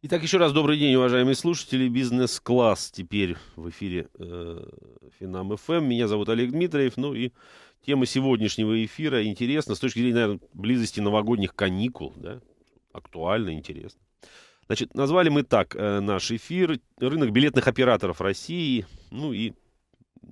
Итак, еще раз добрый день, уважаемые слушатели. Бизнес-класс теперь в эфире э, Финам ФМ. Эм. Меня зовут Олег Дмитриев. Ну и тема сегодняшнего эфира интересна с точки зрения, наверное, близости новогодних каникул. Да? Актуально, интересно. Значит, назвали мы так э, наш эфир «Рынок билетных операторов России». Ну и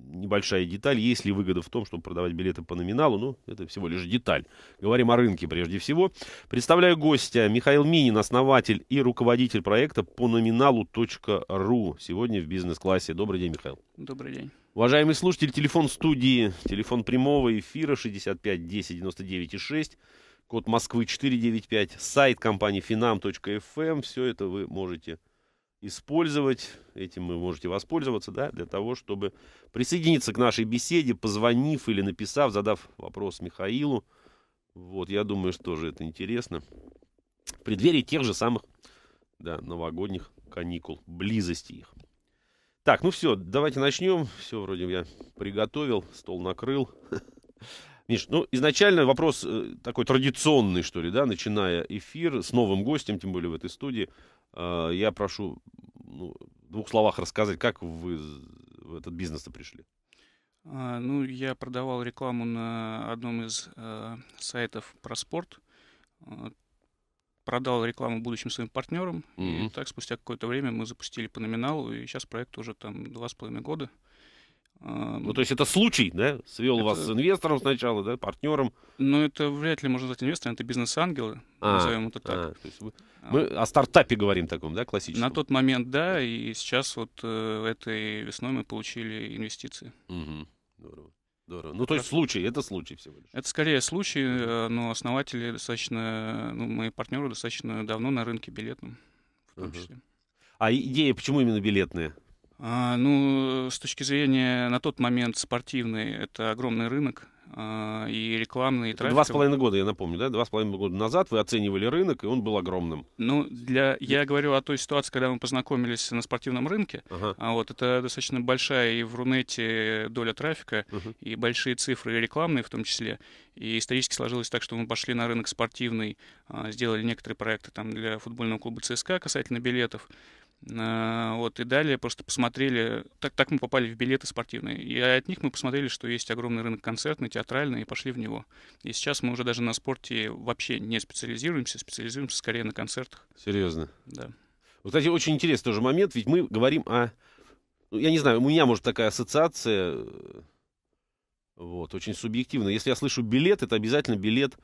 небольшая деталь. Есть ли выгода в том, чтобы продавать билеты по номиналу? Ну, это всего лишь деталь. Говорим о рынке прежде всего. Представляю гостя Михаил Минин, основатель и руководитель проекта по номиналу.ру. Сегодня в бизнес-классе. Добрый день, Михаил. Добрый день. Уважаемый слушатель, телефон студии, телефон прямого эфира 65 10 99 6 код Москвы 495, сайт компании finam.fm. Эм. Все это вы можете использовать, этим вы можете воспользоваться, да, для того, чтобы присоединиться к нашей беседе, позвонив или написав, задав вопрос Михаилу. Вот, я думаю, что же это интересно. В преддверии тех же самых, да, новогодних каникул, близости их. Так, ну все, давайте начнем. Все, вроде я приготовил, стол накрыл. Миш, ну, изначально вопрос э, такой традиционный, что ли, да, начиная эфир с новым гостем, тем более в этой студии – Э, я прошу ну, в двух словах рассказать, как вы в этот бизнес-то пришли. А, ну, я продавал рекламу на одном из э, сайтов про спорт. Э, продал рекламу будущим своим партнерам. Mm-hmm. И так спустя какое-то время мы запустили по номиналу. И сейчас проект уже там два с половиной года. Ну, то есть это случай, да? Свел это... вас с инвестором сначала, да, партнером. Ну, это вряд ли можно назвать инвестором, это бизнес-ангелы, а, назовем это так. А, то есть вы... а. Мы о стартапе говорим таком, да, классическом? На тот момент, да, и сейчас вот э, этой весной мы получили инвестиции. Угу. Здорово. Здорово. Ну, то есть случай, это случай всего лишь. Это скорее случай, э, но основатели достаточно, ну, мои партнеры достаточно давно на рынке билетном, в том угу. числе. А идея почему именно билетные? А, ну, с точки зрения на тот момент спортивный, это огромный рынок а, и рекламный, и трафик. Два с половиной года, я напомню, да? Два с половиной года назад вы оценивали рынок, и он был огромным. Ну, для... я говорю о той ситуации, когда мы познакомились на спортивном рынке. Ага. А вот это достаточно большая и в Рунете доля трафика, угу. и большие цифры, рекламные в том числе. И исторически сложилось так, что мы пошли на рынок спортивный, сделали некоторые проекты там для футбольного клуба ЦСКА касательно билетов. А, вот, и далее просто посмотрели, так, так мы попали в билеты спортивные, и от них мы посмотрели, что есть огромный рынок концертный, театральный, и пошли в него. И сейчас мы уже даже на спорте вообще не специализируемся, специализируемся скорее на концертах. Серьезно? Да. Вот, кстати, очень интересный тоже момент, ведь мы говорим о... Ну, я не знаю, у меня, может, такая ассоциация, э, вот, очень субъективная. Если я слышу билет, это обязательно билет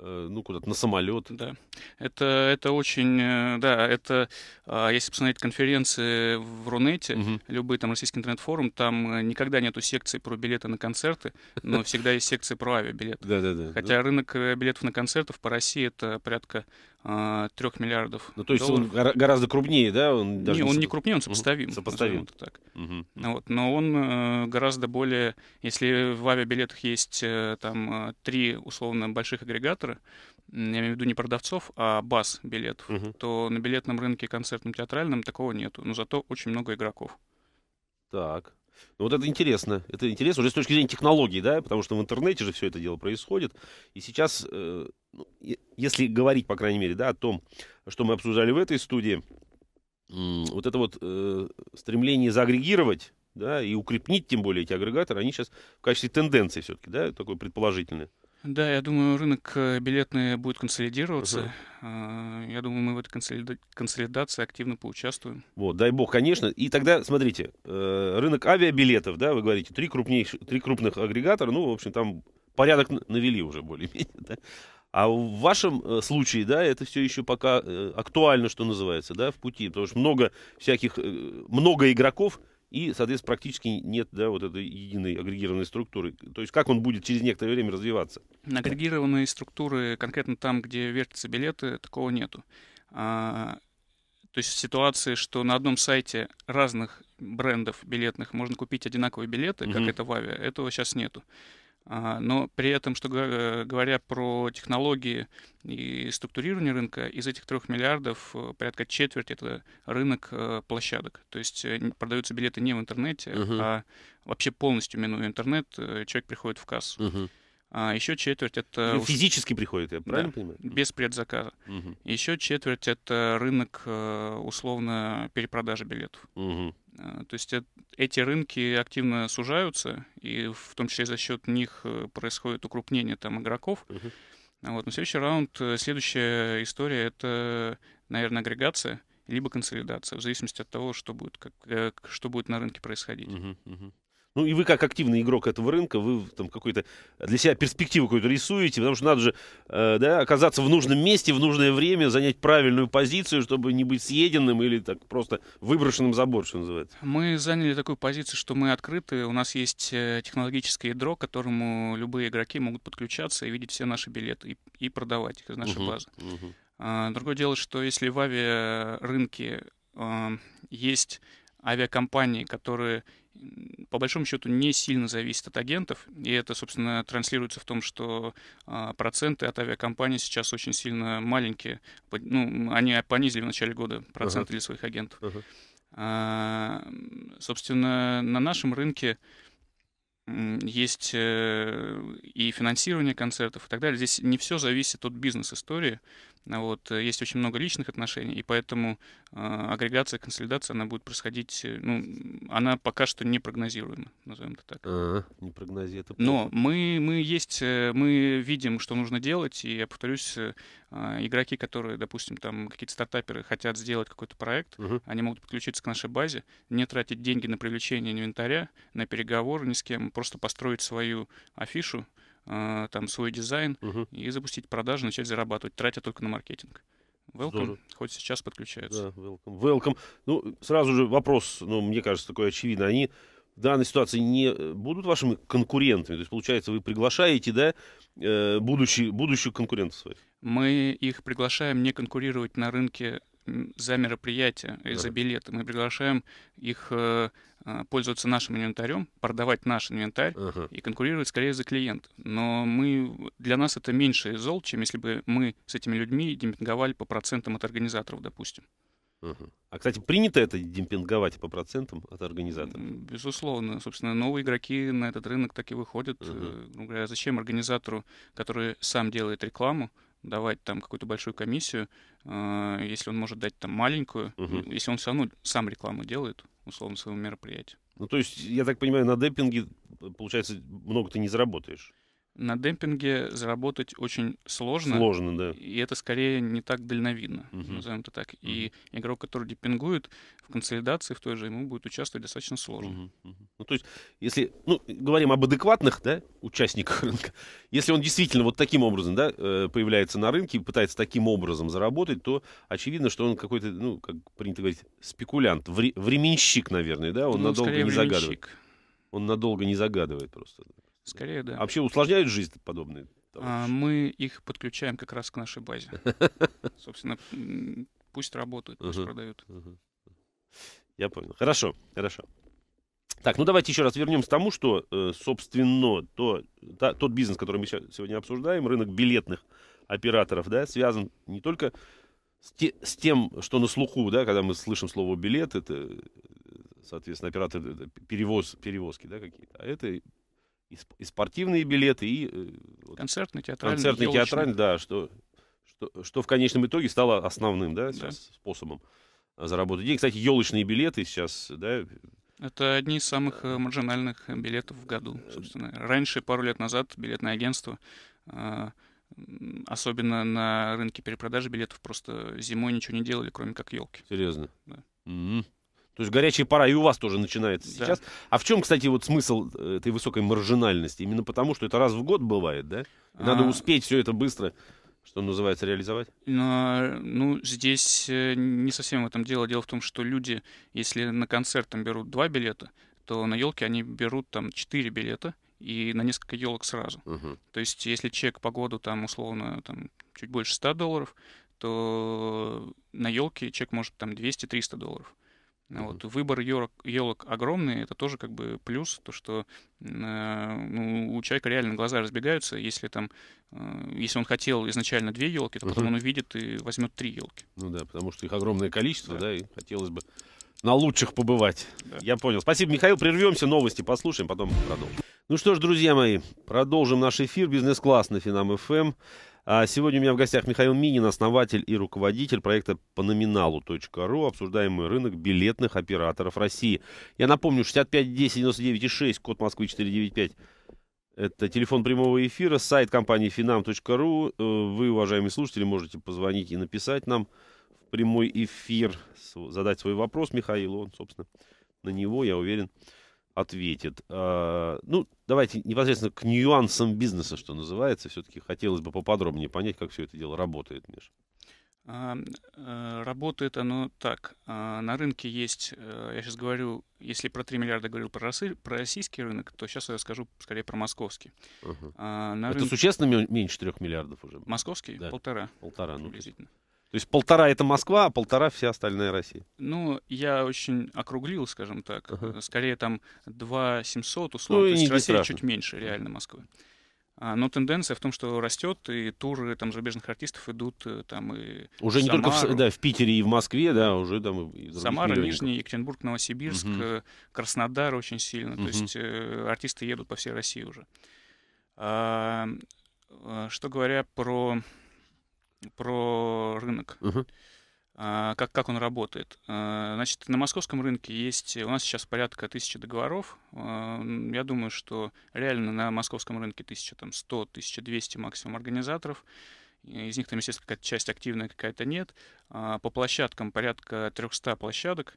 Э, ну, куда-то на самолет. Да, это, это очень, э, да, это, а, если посмотреть конференции в Рунете, угу. любые там российский интернет-форум, там э, никогда нету секции про билеты на концерты, но всегда есть секции про авиабилеты. Да-да-да. Хотя рынок билетов на концерты по России это порядка 3 э, миллиардов. Ну, то есть долларов. он гораздо крупнее, да? Он даже не, он не крупнее, он сопоставим. Сопоставим. Вот так. Угу. Вот, но он э, гораздо более... Если в авиабилетах есть э, там три, условно, больших агрегатора, я имею в виду не продавцов, а баз билетов, угу. то на билетном рынке концертном, театральном такого нету. Но зато очень много игроков. Так. Но ну, вот это интересно. Это интересно уже с точки зрения технологий, да, потому что в интернете же все это дело происходит. И сейчас, э, ну, если говорить, по крайней мере, да, о том, что мы обсуждали в этой студии, вот это вот э, стремление заагрегировать, да, и укрепнить, тем более, эти агрегаторы, они сейчас в качестве тенденции все-таки, да, такой предположительный. Да, я думаю, рынок э, билетный будет консолидироваться. uh Я думаю, мы в этой консолидации активно поучаствуем. Вот, дай бог, конечно. И тогда, смотрите, э, рынок авиабилетов, да, вы говорите, три, крупнейших, три крупных агрегатора, ну, в общем, там порядок навели уже более-менее, да? А в вашем э, случае, да, это все еще пока актуально, что называется, да, в пути, потому что много всяких, много игроков, и, соответственно, практически нет да, вот этой единой агрегированной структуры. То есть как он будет через некоторое время развиваться? Агрегированные структуры, конкретно там, где вертятся билеты, такого нету. А, то есть ситуации, что на одном сайте разных брендов билетных можно купить одинаковые билеты, угу. как это в Авиа, этого сейчас нету. Но при этом, что говоря про технологии и структурирование рынка, из этих трех миллиардов э, порядка четверть это рынок э, площадок. То есть э, продаются билеты не в интернете, uh-huh. а вообще полностью минуя интернет, человек приходит в кассу. Uh-huh. А еще четверть это... Физически приходит, я правильно да, понимаю? Без предзаказа. Угу. Еще четверть это рынок условно перепродажи билетов. Угу. Э, то есть эти рынки активно сужаются, и в том числе за счет них э, происходит укрупнение там игроков. Uh-huh. Вот, на следующий раунд, э, следующая история — это, наверное, агрегация либо консолидация, в зависимости от того, что будет, как, что будет на рынке происходить. Uh-huh, uh-huh. Ну и вы как активный игрок этого рынка, вы там какой-то для себя перспективу какую-то рисуете, потому что надо же э, да, оказаться в нужном месте, в нужное время, занять правильную позицию, чтобы не быть съеденным или так просто выброшенным за борт, что называется. Мы заняли такую позицию, что мы открыты, у нас есть э, технологическое ядро, к которому любые игроки могут подключаться и видеть все наши билеты и, и продавать их из нашей угу, базы. Угу. А, другое дело, что если в авиарынке э, есть авиакомпании, которые по большому счету не сильно зависит от агентов, и это, собственно, транслируется в том, что а, проценты от авиакомпании сейчас очень сильно маленькие. Ну, они понизили в начале года проценты uh для своих агентов. uh А, собственно, на нашем рынке есть э, и финансирование концертов и так далее. Здесь не все зависит от бизнес-истории. Вот, э, есть очень много личных отношений, и поэтому а, агрегация, консолидация, она будет происходить, э, ну, она пока что непрогнозируема, назовем это так. А, не прогнози, это плохо. Но мы, мы есть, э, мы видим, что нужно делать, и я повторюсь, а, игроки, которые, допустим, там какие-то стартаперы хотят сделать какой-то проект, угу. они могут подключиться к нашей базе, не тратить деньги на привлечение инвентаря, на переговоры ни с кем, просто построить свою афишу, Э, там свой дизайн угу. и запустить продажи, начать зарабатывать, тратя только на маркетинг. Welcome, Здорово. хоть сейчас подключается Да, welcome. welcome. Ну, сразу же вопрос, ну, мне кажется, такой очевидно Они в данной ситуации не будут вашими конкурентами? То есть, получается, вы приглашаете, да, э, будущих, будущих конкурентов своих? Мы их приглашаем не конкурировать на рынке за мероприятие и да. за билеты. Мы приглашаем их э, а, пользоваться нашим инвентарем, продавать наш инвентарь uh-huh. и конкурировать скорее за клиент. Но мы, для нас это меньше зол, чем если бы мы с этими людьми демпинговали по процентам от организаторов, допустим. Uh-huh. А, кстати, принято это демпинговать по процентам от организаторов? Безусловно. Собственно, новые игроки на этот рынок так и выходят. Uh-huh. Зачем организатору, который сам делает рекламу, давать там какую-то большую комиссию, э, если он может дать там маленькую, угу. если он все равно сам рекламу делает, условно, своего мероприятия. Ну, то есть, я так понимаю, на деппинге, получается, много ты не заработаешь на демпинге заработать очень сложно. Сложно, да. И это скорее не так дальновидно, угу. назовем это так. Угу. И игрок, который депингует в консолидации в той же, ему будет участвовать достаточно сложно. Угу. Угу. Ну, то есть, если, ну, говорим об адекватных, да, участниках рынка, если он действительно вот таким образом, да, э, появляется на рынке и пытается таким образом заработать, то очевидно, что он какой-то, ну, как принято говорить, спекулянт, вре- временщик, наверное, да, он ну, надолго не временщик. загадывает. Он надолго не загадывает просто. Скорее, да. А вообще усложняют жизнь подобные? А, мы их подключаем как раз к нашей базе. Собственно, пусть работают, пусть продают. Я понял. Хорошо, хорошо. Так, ну давайте еще раз вернемся к тому, что, э, собственно, то, та, тот бизнес, который мы сегодня обсуждаем, рынок билетных операторов, да, связан не только с, те, с тем, что на слуху, да, когда мы слышим слово билет, это, соответственно, оператор это перевоз, перевозки, да, какие-то. А это и, спортивные билеты, и... Э, Концертный, театральный, Концертный, театральный, да, что, что, что в конечном итоге стало основным, да, да. способом э, заработать деньги. Кстати, елочные билеты сейчас, да... Это одни из самых э, маржинальных билетов в году, собственно. Раньше, пару лет назад, билетное агентство особенно на рынке перепродажи билетов, просто зимой ничего не делали, кроме как елки. Серьезно? Да. Mm-hmm. То есть горячая пора и у вас тоже начинается да. сейчас. А в чем, кстати, вот смысл э, этой высокой маржинальности? Именно потому, что это раз в год бывает, да? И а... Надо успеть все это быстро, что называется, реализовать? Но, ну, здесь э, не совсем в этом дело. Дело в том, что люди, если на концерт там берут два билета, то на елке они берут там четыре билета и на несколько елок сразу. Угу. То есть, если чек по году там условно там чуть больше 100 долларов, то на елке чек может там 200-300 долларов. Mm-hmm. Вот выбор елок, елок огромный, это тоже как бы плюс, то что э, ну, у человека реально глаза разбегаются, если там, э, если он хотел изначально две елки, то mm-hmm. потом он увидит и возьмет три елки. Ну да, потому что их огромное количество, да, да и хотелось бы на лучших побывать. Да. Я понял. Спасибо, Михаил. Прервемся, новости послушаем, потом продолжим. Ну что ж, друзья мои, продолжим наш эфир. Бизнес-класс на Финам-ФМ. А сегодня у меня в гостях Михаил Минин, основатель и руководитель проекта по номиналу.ру. Обсуждаем рынок билетных операторов России. Я напомню, 65 10 99 6, код Москвы 495. Это телефон прямого эфира, сайт компании finam.ru. Э, вы, уважаемые слушатели, можете позвонить и написать нам в прямой эфир, задать свой вопрос Михаилу. Он, собственно, на него, я уверен, ответит. А, ну, давайте непосредственно к нюансам бизнеса, что называется. Все-таки хотелось бы поподробнее понять, как все это дело работает, Миш. А, э, работает оно так. А, на рынке есть, э, я сейчас говорю, если про 3 миллиарда говорил про, россий, про российский рынок, то сейчас я скажу скорее про московский. Угу. На Это рынке... существенно меньше 3 миллиардов уже? Московский? Да. Полтора. Полтора, ну. Приблизительно. Ну, то есть полтора это Москва, а полтора вся остальная Россия. Ну, я очень округлил, скажем так. uh Скорее там 2 700 условно. Ну, То есть Россия страшно. чуть меньше реально Москвы. А, но тенденция в том, что растет, и туры там зарубежных артистов идут э, там и уже в не Самару, только в, да, в Питере и в Москве, да, уже там и Самара, Нижний, Екатеринбург, Новосибирск, угу. Краснодар очень сильно, угу. то есть э, артисты едут по всей России уже. А, а что говоря про про рынок. Угу. Как, как он работает? А, значит, на московском рынке есть, у нас сейчас порядка тысячи договоров. А, я думаю, что реально на московском рынке 1100-1200 максимум организаторов. Из них там, естественно, какая-то часть активная, какая-то нет. По площадкам порядка 300 площадок.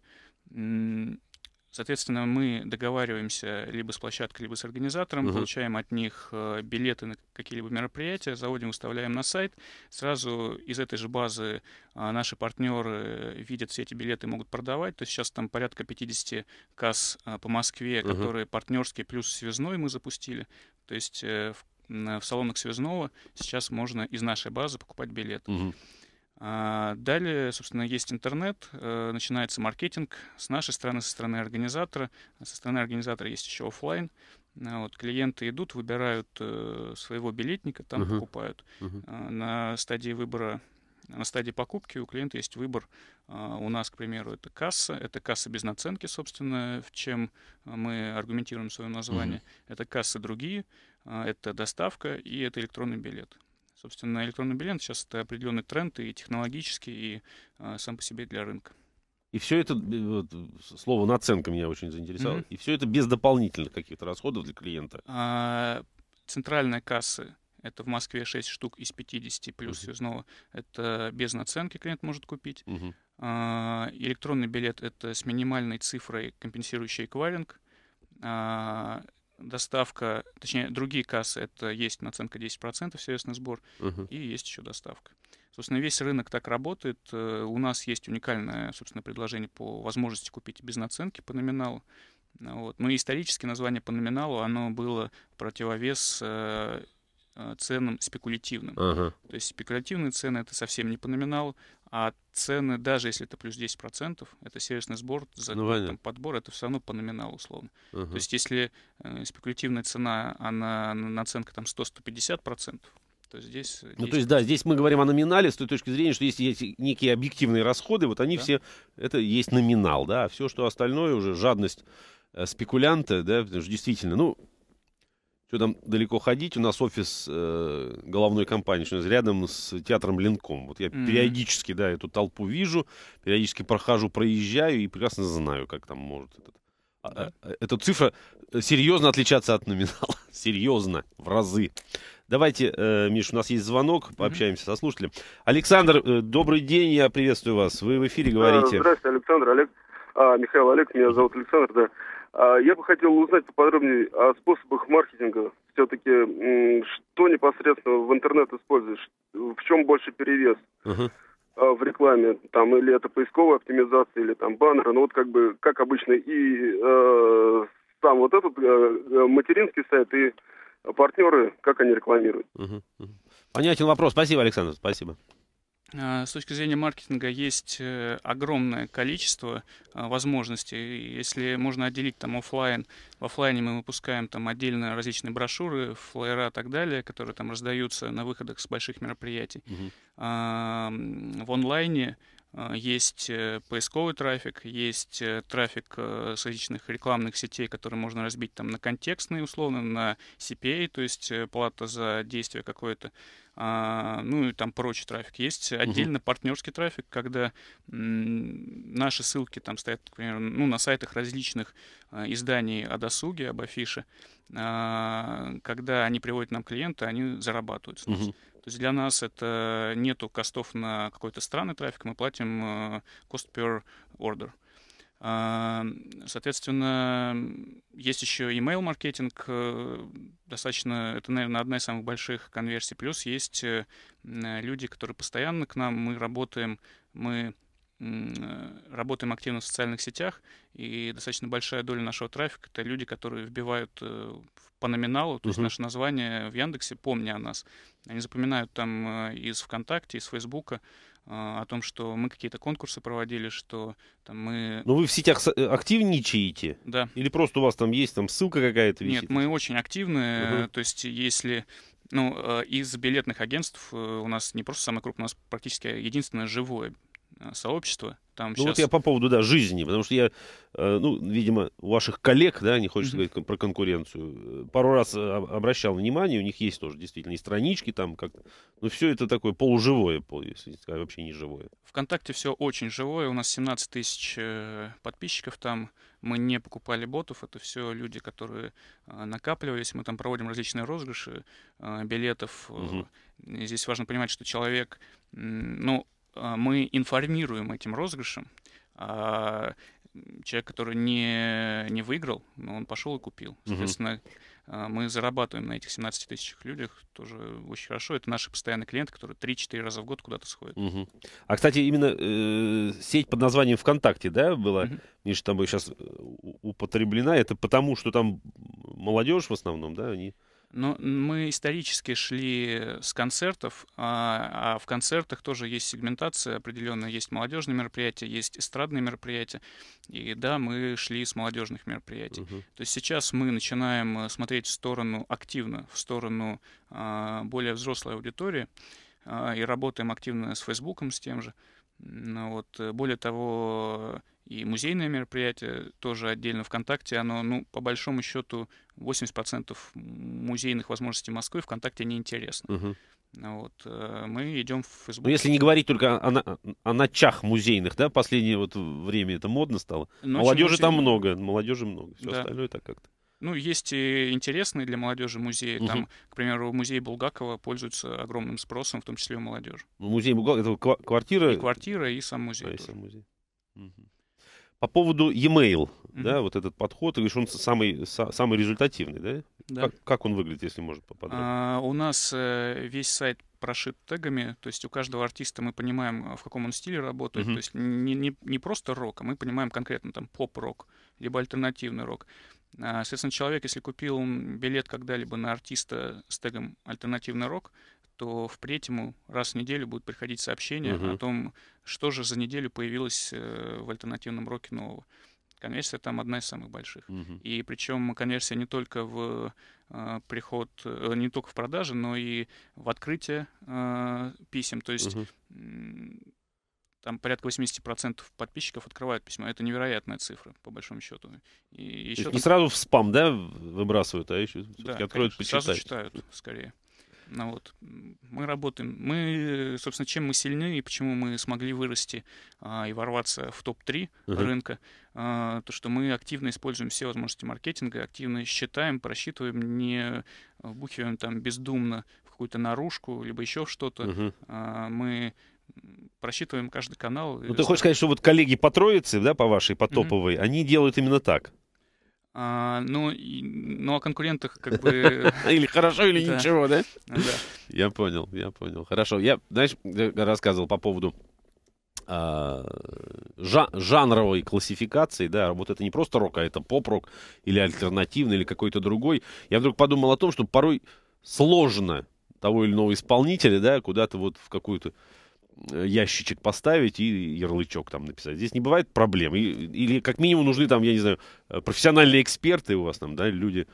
Соответственно, мы договариваемся либо с площадкой, либо с организатором, угу. получаем от них э, билеты на какие-либо мероприятия, заводим, выставляем на сайт. Сразу из этой же базы а, наши партнеры э, видят все эти билеты и могут продавать. То есть сейчас там порядка 50 касс а, по Москве, угу. которые партнерские плюс связной мы запустили. То есть э, в, салонах связного сейчас можно из нашей базы покупать билеты. Угу. А, далее, собственно, есть интернет, э, начинается маркетинг с нашей стороны, со стороны организатора. А со стороны организатора есть еще офлайн. А вот, клиенты идут, выбирают э, своего билетника, там uh-huh. покупают. Uh-huh. На стадии выбора на стадии покупки у клиента есть выбор. У нас, к примеру, это касса. Это касса без наценки, собственно, в чем мы аргументируем свое название. Uh-huh. Это кассы другие, это доставка и это электронный билет. Собственно, электронный билет сейчас это определенный тренд и технологический, и э, сам по себе для рынка. И все это, э, вот, слово наценка меня очень заинтересовало, mm-hmm. и все это без дополнительных каких-то расходов для клиента. А, центральная касса, это в Москве 6 штук из 50 плюс uh-huh. связного, это без наценки клиент может купить. Uh-huh. электронный билет это с минимальной цифрой, компенсирующий эквайринг. А, доставка, точнее, другие кассы, это есть наценка 10%, сервисный сбор, угу. и есть еще доставка. Собственно, весь рынок так работает. Э, у нас есть уникальное, собственно, предложение по возможности купить без наценки по номиналу. Вот. но ну исторически название по номиналу, оно было противовес э, Э, ценам спекулятивным. Ага. То есть спекулятивные цены это совсем не по номиналу, а цены, даже если это плюс 10%, это сервисный сбор, за, ну, там, подбор, это все равно по номиналу условно. Ага. То есть если э, спекулятивная цена, она наценка там 100-150%, то здесь, Ну, то есть, да, здесь мы говорим о номинале с той точки зрения, что если есть некие объективные расходы, вот они да. все, это есть номинал, да, а все, что остальное уже жадность э, спекулянта, да, потому что действительно, ну, что там далеко ходить, у нас офис э, головной компании, что рядом с театром Ленком. Вот я mm-hmm. периодически, да, эту толпу вижу, периодически прохожу, проезжаю и прекрасно знаю, как там может этот. А, да. А, эта цифра э, серьезно отличаться от номинала. серьезно, в разы. Давайте, э, Миш, у нас есть звонок, пообщаемся mm со слушателем. Александр, э, добрый день, я приветствую вас. Вы в эфире говорите. Здравствуйте, Александр, Олег. А, Михаил Олег, меня зовут Александр, да. А, я бы хотел узнать поподробнее о способах маркетинга. Все-таки, что непосредственно в интернет используешь? В чем больше перевес uh-huh. в рекламе? Там или это поисковая оптимизация, или там баннеры? Ну вот как бы, как обычно, и э, сам вот этот э, э материнский сайт, и партнеры, как они рекламируют. uh Понятен вопрос. Спасибо, Александр. Спасибо. Э, с точки зрения маркетинга есть э, огромное количество э, возможностей. Если можно отделить там офлайн, в офлайне мы выпускаем там отдельно различные брошюры, флайера и так далее, которые там раздаются на выходах с больших мероприятий. Угу. В онлайне а, есть э, поисковый трафик, есть э, трафик э, с различных рекламных сетей, который можно разбить там на контекстные, условно, на CPA, то есть плата за действие какое-то, а, ну и там прочий трафик. Есть отдельно партнерский трафик, когда наши ссылки там стоят, например, ну, на сайтах различных изданий о досуге, об афише. А, когда они приводят нам клиента, они зарабатывают. Угу. То есть для нас это нету костов на какой-то странный трафик, мы платим э, cost per order. А, соответственно, есть еще email маркетинг э, достаточно, это, наверное, одна из самых больших конверсий. Плюс есть э, люди, которые постоянно к нам, мы работаем, мы работаем активно в социальных сетях, и достаточно большая доля нашего трафика — это люди, которые вбивают в по номиналу, то угу. есть наше название в Яндексе, помня о нас. Они запоминают там э, из ВКонтакте, из Фейсбука, э, о том, что мы какие-то конкурсы проводили, что там мы... Но ну, вы в сетях э, активничаете? Да. Или просто у вас там есть там ссылка какая-то висит? Нет, мы очень активны, угу. то есть если... Ну, из билетных агентств у нас не просто самый крупный, у нас практически единственное живое Э, сообщества. Там ну сейчас... вот я по поводу, да, жизни, потому что я, э, ну, видимо, у ваших коллег, да, не хочется mm-hmm. говорить про конкуренцию, э, пару раз обращал внимание, у них есть тоже действительно и странички там как ну все это такое полуживое, если сказать, вообще не живое. Вконтакте все очень живое, у нас 17 тысяч подписчиков там, мы не покупали ботов, это все люди, которые накапливались, мы там проводим различные розыгрыши билетов. Угу. Здесь важно понимать, что человек, ну, а, мы информируем этим розыгрышем а, человек, который не, не выиграл, но ну, он пошел и купил. Соответственно, угу. мы зарабатываем на этих 17 тысячах людях тоже очень хорошо. Это наши постоянные клиенты, которые 3-4 раза в год куда-то сходят. Угу. А, кстати, именно э, сеть под названием ВКонтакте, да, была, угу. Миша, там сейчас э, употреблена. Это потому, что там молодежь в основном, да, они... Но мы исторически шли с концертов, а, а в концертах тоже есть сегментация определенная, есть молодежные мероприятия, есть эстрадные мероприятия. И да, мы шли с молодежных мероприятий. Угу. То есть сейчас мы начинаем э, смотреть в сторону активно, в сторону а, более взрослой аудитории а, и работаем активно с Фейсбуком, с тем же. Ну, вот, э, более того, и музейное мероприятие тоже отдельно ВКонтакте, оно, ну, по большому счету, 80% музейных возможностей Москвы ВКонтакте неинтересно. Угу. Вот, э, мы идем в ну, Facebook. Ну, если не говорить только о, о, о ночах музейных, да, последнее вот время это модно стало. Ночи молодежи музей... там много, молодежи много, все да. остальное так как-то. Ну, есть и интересные для молодежи музеи. Угу. Там, к примеру, музей Булгакова пользуется огромным спросом, в том числе у молодежи. Ну, музей Булгакова — это квартира? И квартира, и сам музей. А, и сам музей. Угу. По поводу e-mail, mm да, вот этот подход, ты говоришь, он самый, самый результативный, да? да. Как, как он выглядит, если может поподробнее? А, у нас э, весь сайт прошит тегами, то есть у каждого артиста мы понимаем, э, в каком он стиле работает, mm то есть не, не, не просто рок, а мы понимаем конкретно там поп-рок, либо альтернативный рок. А, соответственно, человек, если купил билет когда-либо на артиста с тегом «Альтернативный рок», то впредь ему раз в неделю будут приходить сообщения угу. о том, что же за неделю появилось э, в альтернативном роке нового. Конверсия там одна из самых больших. Угу. И причем конверсия не только в э, приход, э, не только в продаже, но и в открытие э, писем. То есть угу там порядка 80% подписчиков открывают письма. Это невероятная цифра, по большому счету. И еще там... Не сразу в спам, да, выбрасывают, а еще да, откроют, конечно, Сразу читают, скорее. Ну, вот. Мы работаем. Мы, собственно, чем мы сильны и почему мы смогли вырасти а, и ворваться в топ-3 uh-huh. рынка, а, то, что мы активно используем все возможности маркетинга, активно считаем, просчитываем, не вбухиваем там бездумно в какую-то наружку, либо еще что-то. Uh-huh. А, мы просчитываем каждый канал. Ну, ты хочешь сказать, что вот коллеги по Троице, да, по вашей, по топовой, mm-hmm. они делают именно так? А, ну, и, ну, о конкурентах как бы... Или хорошо, или ничего, да? Я понял, я понял. Хорошо. Я, знаешь, э, рассказывал по поводу а, жанровой классификации, да, вот это не просто рок, а это поп-рок или альтернативный, или какой-то другой. Я вдруг подумал о том, что порой сложно того или иного исполнителя, да, куда-то вот в какую-то ящичек поставить и ярлычок там написать. Здесь не бывает проблем. И, или как минимум нужны там, я не знаю, э, профессиональные эксперты у вас там, да, люди.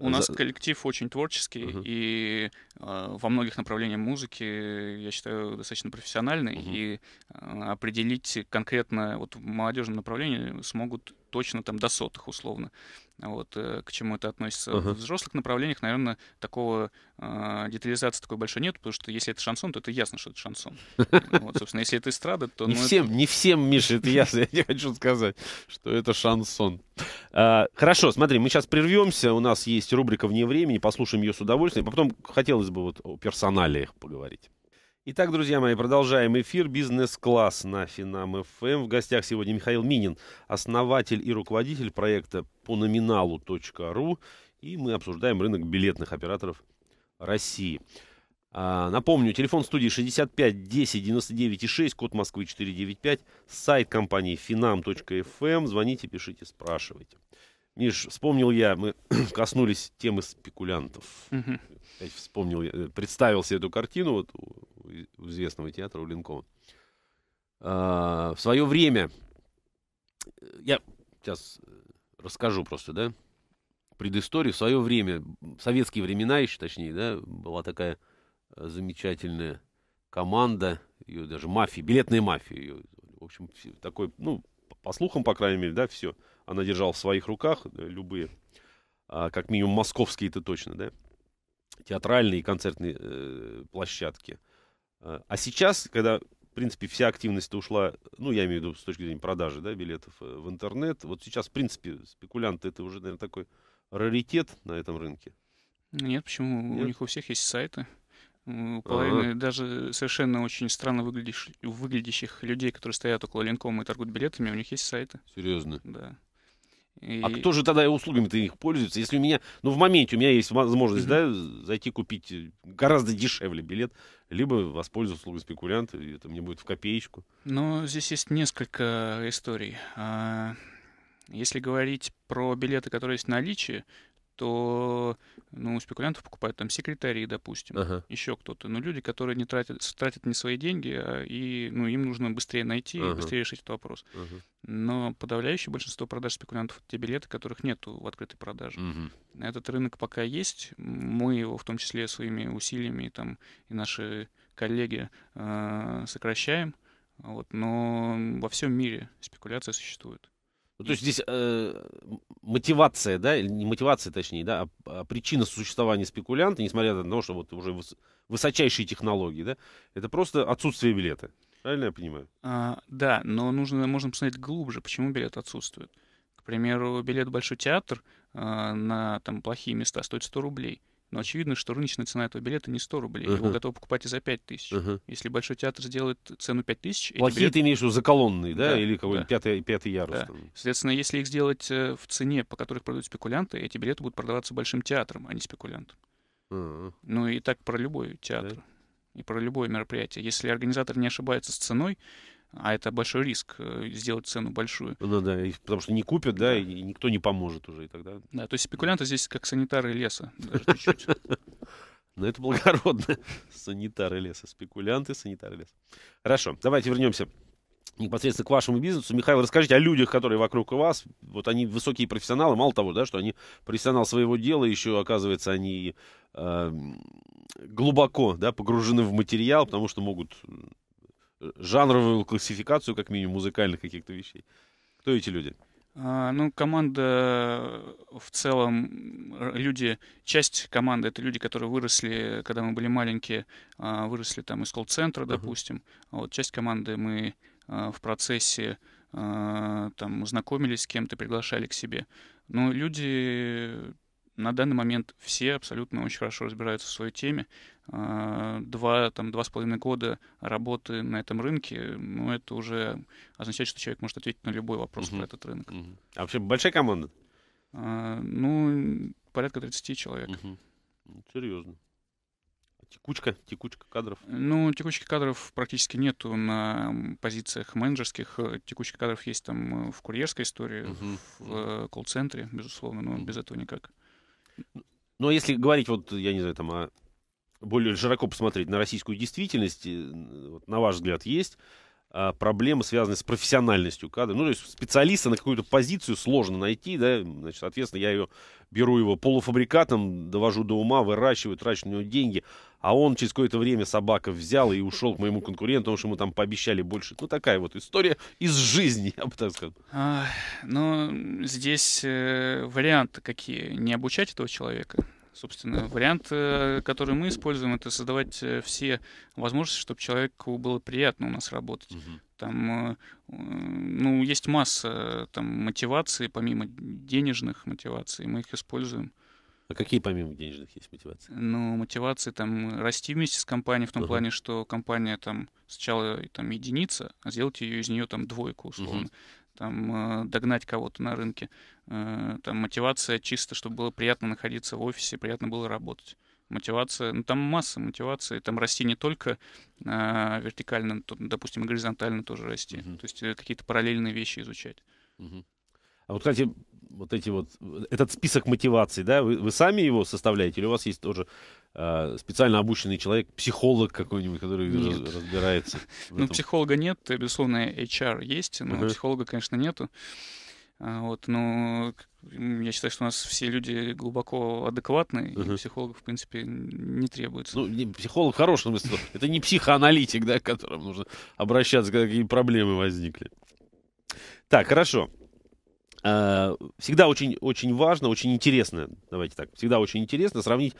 У нас коллектив очень творческий, uh-huh. и э, во многих направлениях музыки, я считаю, достаточно профессиональный. Uh-huh. И э, определить конкретно вот в молодежном направлении смогут точно там до сотых условно. Вот, э, к чему это относится. Uh-huh. В взрослых направлениях, наверное, такого э, детализации такой большой нет, потому что если это шансон, то это ясно, что это шансон. Вот, собственно, если это эстрада, то... Не, ну, всем, не всем, Миша, это ясно. Я не хочу сказать, что это шансон. А, хорошо, смотри, мы сейчас прервемся. У нас есть рубрика «Вне времени». Послушаем ее с удовольствием. А потом хотелось бы вот о персоналиях поговорить. Итак, друзья мои, продолжаем эфир «Бизнес-класс» на Финам ФМ. Эм. В гостях сегодня Михаил Минин, основатель и руководитель проекта по номиналу.ру. И мы обсуждаем рынок билетных операторов России. А, напомню, телефон студии 65 10 99 6, код Москвы 495, сайт компании finam.fm. Эм. Звоните, пишите, спрашивайте. Миш, вспомнил я, мы коснулись темы спекулянтов. Угу. Опять вспомнил, э, представил себе эту картину, вот известного театра у Ленкова. А, в свое время, э, я сейчас э, расскажу просто, да, предысторию. В свое время, в советские времена еще точнее, да, была такая э, замечательная команда, ее даже мафия, билетная мафия. Ее, в общем, такой, ну, по слухам, по крайней мере, да, все. Она держала в своих руках да, любые, а, как минимум московские это точно, да, театральные и концертные э, площадки. А, а сейчас, когда, в принципе, вся активность ушла, ну, я имею в виду с точки зрения продажи, да, билетов э, в интернет, вот сейчас, в принципе, спекулянты, это уже, наверное, такой раритет на этом рынке. Нет, почему? Нет? У них у всех есть сайты. У а. половины ага. даже совершенно очень странно выглядящих, выглядящих людей, которые стоят около линкома и торгуют билетами, у них есть сайты. Серьезно? Да. И... А кто же тогда услугами-то их пользуется? Если у меня, ну, в моменте у меня есть возможность, mm-hmm. да, зайти купить э, гораздо дешевле билет, либо воспользоваться услугой спекулянта, и это мне будет в копеечку. Ну, здесь есть несколько э, историй. А, если говорить про билеты, которые есть в наличии, то ну, у спекулянтов покупают там секретари, допустим, ага. еще кто-то. но ну, люди, которые не тратят, тратят не свои деньги, а и, ну, им нужно быстрее найти ага. и быстрее решить этот вопрос. Ага. Но подавляющее большинство продаж спекулянтов — это те билеты, которых нету в открытой продаже. Угу. Этот рынок пока есть. Мы его в том числе своими усилиями там, и наши коллеги э, сокращаем. Вот, но во всем мире спекуляция существует. Ну, то есть здесь э, мотивация, да, или не мотивация, точнее, да, а, а, причина существования спекулянта, несмотря на то, что вот уже высочайшие технологии, да, это просто отсутствие билета. Правильно я понимаю? А, да, но нужно, можно посмотреть глубже, почему билет отсутствует. К примеру, билет в Большой театр а, на там плохие места стоит 100 рублей. Но очевидно, что рыночная цена этого билета не 100 рублей. Uh-huh. Его готовы покупать и за 5 тысяч. Uh-huh. Если большой театр сделает цену 5 тысяч... Плохие билет... ты имеешь в виду заколонные, да? да? Или какой то да. пятый, пятый ярус. Да. Соответственно, если их сделать э, в цене, по которой продают спекулянты, эти билеты будут продаваться большим театром, а не спекулянтом. Uh-huh. Ну и так про любой театр. Да. И про любое мероприятие. Если организатор не ошибается с ценой, а это большой риск э, сделать цену большую. Ну да, потому что не купят, да, да. и никто не поможет уже и тогда. Да, то есть спекулянты здесь как санитары леса. Но ну, это благородно. Санитары леса, спекулянты, санитары леса. Хорошо, давайте вернемся непосредственно к вашему бизнесу. Михаил, расскажите о людях, которые вокруг вас. Вот они высокие профессионалы, мало того, да, что они профессионал своего дела, еще, оказывается, они э, глубоко да, погружены в материал, потому что могут жанровую классификацию, как минимум, музыкальных каких-то вещей. Кто эти люди? А, ну, команда э, в целом, люди, часть команды это люди, которые выросли, когда мы были маленькие, а, выросли там из колл-центра, uh-huh. допустим. А вот часть команды мы а, в процессе там знакомились с кем-то, приглашали к себе. Но ну, люди на данный момент все абсолютно очень хорошо разбираются в своей теме. А, два, там, два с половиной года работы на этом рынке, ну, это уже означает, что человек может ответить на любой вопрос угу. про этот рынок. Угу. А вообще большая команда? А, ну, порядка 30 человек. Угу. Ну, Серьезно. Текучка, текучка кадров? Ну, текучки кадров практически нету на позициях менеджерских. Текучки кадров есть там в курьерской истории, угу. в э, колл-центре, безусловно, но угу. без этого никак. Но ну, а если говорить, вот, я не знаю, там, о а более широко посмотреть на российскую действительность, э, на ваш взгляд, есть а, проблемы, связанные с профессиональностью кадра. Ну, то есть специалиста на какую-то позицию сложно найти, да, значит, соответственно, я ее беру его полуфабрикатом, довожу до ума, выращиваю, трачу на него деньги, а он через какое-то время собака взял и ушел к моему конкуренту, потому что ему там пообещали больше. Ну, такая вот история из жизни, я бы так сказал. А, ну, здесь э, варианты какие? Не обучать этого человека? Собственно, вариант, э, который мы используем, это создавать э, все возможности, чтобы человеку было приятно у нас работать. Угу. Там, э, ну, есть масса там мотиваций, помимо денежных мотиваций, мы их используем. А какие помимо денежных есть мотивации? Ну, мотивации там расти вместе с компанией в том uh-huh. плане, что компания там сначала э, там единица, а сделать ее из нее там двойку условно. Uh-huh там, э, догнать кого-то на рынке. Э, там мотивация чисто, чтобы было приятно находиться в офисе, приятно было работать. Мотивация, ну там масса мотивации, там расти не только а, вертикально, то, допустим, горизонтально тоже расти. Угу. То есть какие-то параллельные вещи изучать. Угу. А вот, кстати, вот эти вот, этот список мотиваций, да, вы, вы сами его составляете, или у вас есть тоже э, специально обученный человек, психолог какой-нибудь, который нет. разбирается? Ну, психолога нет, э, безусловно, HR есть, но uh-huh. психолога, конечно, нету. А, вот, но ну, я считаю, что у нас все люди глубоко адекватны, uh-huh. и психологов, в принципе, не требуется. Ну, не, психолог в хорошем смысле. Это не психоаналитик, да, к которому нужно обращаться, когда какие проблемы возникли. Так, хорошо. Э, всегда очень, очень важно, очень интересно, давайте так, всегда очень интересно сравнить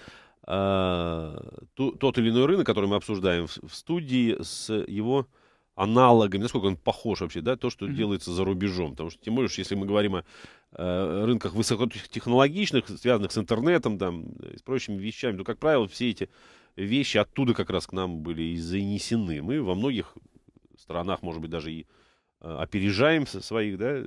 э, тот или иной рынок, который мы обсуждаем в, в студии, с его аналогами, насколько он похож вообще, да, то, что mm-hmm. делается за рубежом. Потому что, тем более, если мы говорим о э, рынках высокотехнологичных, связанных с интернетом, там, э, с прочими вещами, то, как правило, все эти вещи оттуда как раз к нам были и занесены. Мы во многих странах, может быть, даже и Э, опережаем своих да, э,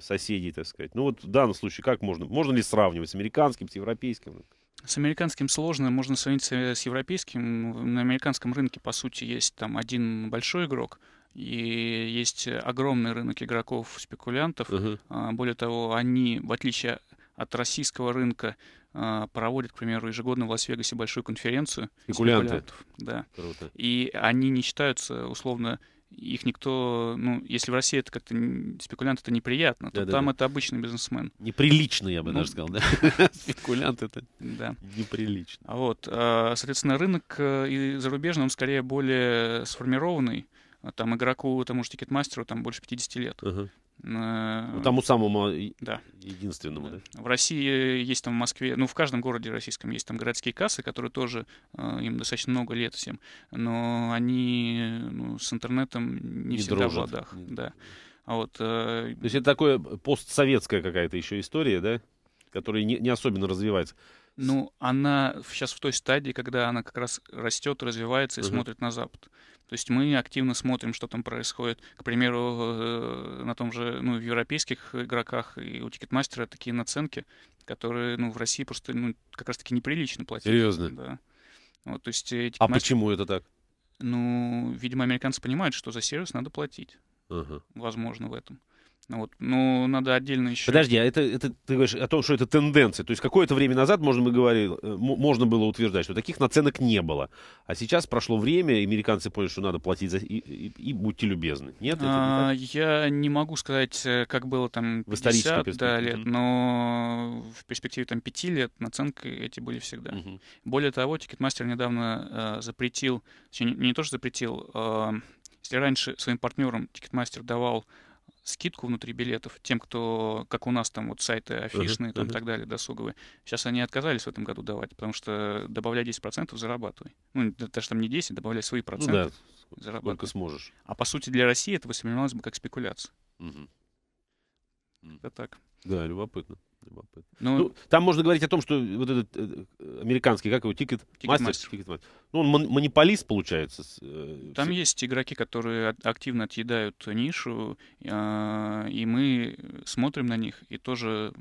соседей, так сказать. Ну вот в данном случае как можно? Можно ли сравнивать с американским, с европейским С американским сложно, можно сравнить с европейским. На американском рынке, по сути, есть там один большой игрок, и есть огромный рынок игроков-спекулянтов. Uh-huh. А, более того, они, в отличие от российского рынка, а, проводят, к примеру, ежегодно в Лас-Вегасе большую конференцию. Спекулянты. Да. Круто. И они не считаются, условно, их никто, ну, если в России это как-то спекулянт, это неприятно, то да, там да, да. это обычный бизнесмен. Неприлично, я бы ну, даже сказал, да? Спекулянт это да. неприлично. А вот, а, соответственно, рынок э, и зарубежный, он скорее более сформированный, а там игроку, тому же тикетмастеру, там больше 50 лет. Uh-huh. Э, ну, тому самому да. единственному, да. да? В России есть там в Москве, ну, в каждом городе российском есть там городские кассы, которые тоже, э, им достаточно много лет всем, но они ну, с интернетом не, не всегда дружат. в ладах. Не... Да. А вот, э... То есть это такое постсоветская какая-то еще история, да? Которая не, не особенно развивается. Ну, она сейчас в той стадии, когда она как раз растет, развивается и угу. смотрит на Запад. То есть мы активно смотрим, что там происходит. К примеру, э, на том же, ну, в европейских игроках и у Тикетмастера такие наценки, которые, ну, в России просто, ну, как раз-таки неприлично платить. Серьезно? Да. Вот, то есть, Ticketmaster... Э, а почему это так? Ну, видимо, американцы понимают, что за сервис надо платить. Ага. Возможно, в этом. Ну вот. ну, надо отдельно еще... Подожди, а это, это ты говоришь о том, что это тенденция. То есть какое-то время назад можно, мы говорили, э, можно было утверждать, что таких наценок не было. А сейчас прошло время, американцы поняли, что надо платить за... И, и, и будьте любезны. Нет? А, не я не могу сказать, э, как было там 50 в да, лет, но в перспективе там 5 лет наценки эти были всегда. Угу. Более того, Тикетмастер недавно э, запретил, точнее, не, не то, что запретил, э, если раньше своим партнерам Тикетмастер давал скидку внутри билетов тем, кто, как у нас там вот сайты афишные uh uh-huh. и так далее, досуговые. Сейчас они отказались в этом году давать, потому что добавляя 10% зарабатывай. Ну, даже там не 10, добавляй свои ну проценты. Ну, да, зарабатывай. сколько сможешь. А по сути для России это воспринималось бы как спекуляция. Uh-huh. Это так. Да, любопытно любопытно. Ну, ну, там можно говорить о том, что вот этот э, американский, как его, тикет, мастер, Тикет мастер. Ну, он мон- монополист, получается. Э, там все. есть игроки, которые активно отъедают нишу, э, и мы смотрим на них и тоже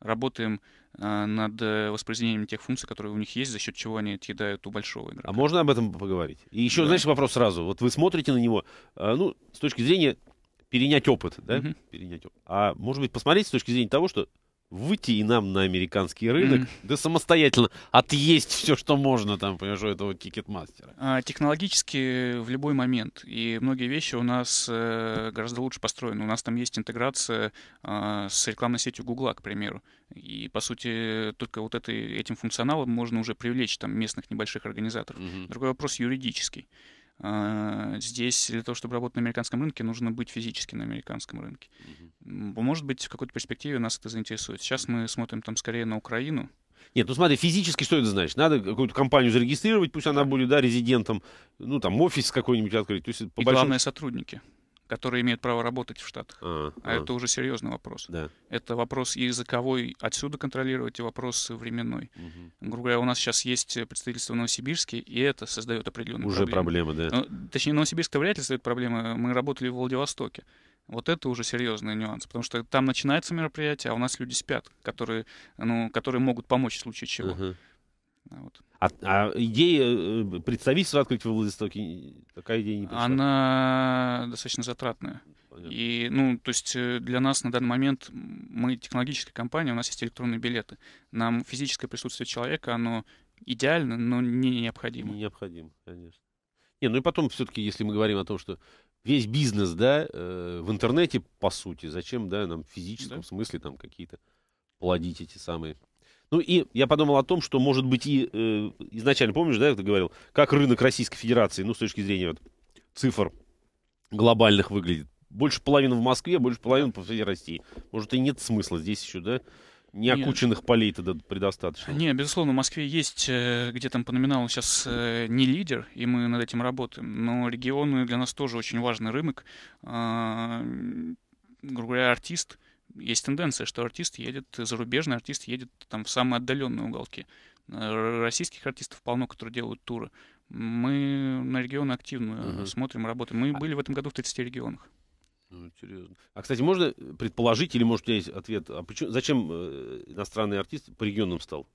работаем а, э, над воспроизведением тех функций, которые у них есть, за счет чего они отъедают у большого игрока. А можно об этом поговорить? И еще, да. знаешь, вопрос сразу. Вот вы смотрите на него, э, ну, с точки зрения перенять опыт, да? Угу. Перенять опыт. А может быть, посмотреть с точки зрения того, что выйти и нам на американский рынок, mm-hmm. да самостоятельно отъесть все, что можно там, понимаешь, у этого тикетмастера. А, технологически в любой момент. И многие вещи у нас э, гораздо лучше построены. У нас там есть интеграция а, с рекламной сетью Гугла, к примеру. И, по сути, только вот этой, этим функционалом можно уже привлечь там местных небольших организаторов. Mm-hmm. Другой вопрос юридический. А, здесь для того, чтобы работать на американском рынке, нужно быть физически на американском рынке. Угу. Может быть, в какой-то перспективе нас это заинтересует. Сейчас мы смотрим там скорее на Украину, нет, ну смотри, физически что это значит? Надо какую-то компанию зарегистрировать, пусть она будет, да, резидентом, ну там офис какой-нибудь открыть. То есть, по и большому... главное, сотрудники которые имеют право работать в Штатах. А, а, а, это уже серьезный вопрос. Да. Это вопрос языковой отсюда контролировать, и вопрос временной. Угу. Грубо говоря, у нас сейчас есть представительство в Новосибирске, и это создает определенные уже проблемы. Уже да. Но, точнее, Новосибирск вряд ли создает проблемы. Мы работали в Владивостоке. Вот это уже серьезный нюанс, потому что там начинается мероприятие, а у нас люди спят, которые, ну, которые могут помочь в случае чего. Uh-huh. Вот. А, а идея э, представительства открыть во Владивостоке, такая идея не пришла? Она достаточно затратная. И, ну, то есть э, для нас на данный момент, мы технологическая компания, у нас есть электронные билеты. Нам физическое присутствие человека, оно идеально, но не необходимо. Не необходимо, конечно. Не, ну и потом все-таки, если мы говорим о том, что весь бизнес, да, э, в интернете, по сути, зачем, да, нам в физическом да? смысле там какие-то плодить эти самые ну и я подумал о том, что, может быть, и э, изначально, помнишь, да, я это говорил, как рынок Российской Федерации, ну, с точки зрения вот, цифр глобальных выглядит. Больше половины в Москве, больше половины по всей России. Может, и нет смысла здесь еще, да? неокученных полей тогда предостаточно. Не, безусловно, в Москве есть, э, где там по номиналу сейчас э, не лидер, и мы над этим работаем, но регионы для нас тоже очень важный рынок. А, грубо говоря, артист есть тенденция, что артист едет, зарубежный артист едет там в самые отдаленные уголки. Э, российских артистов полно, которые делают туры. Мы на регионы активно угу. смотрим, работаем. Мы а... были в этом году в 30 регионах. Ну, серьезно. А, кстати, можно предположить, или, может, у тебя есть ответ, а почему, зачем э, иностранный артист по регионам стал?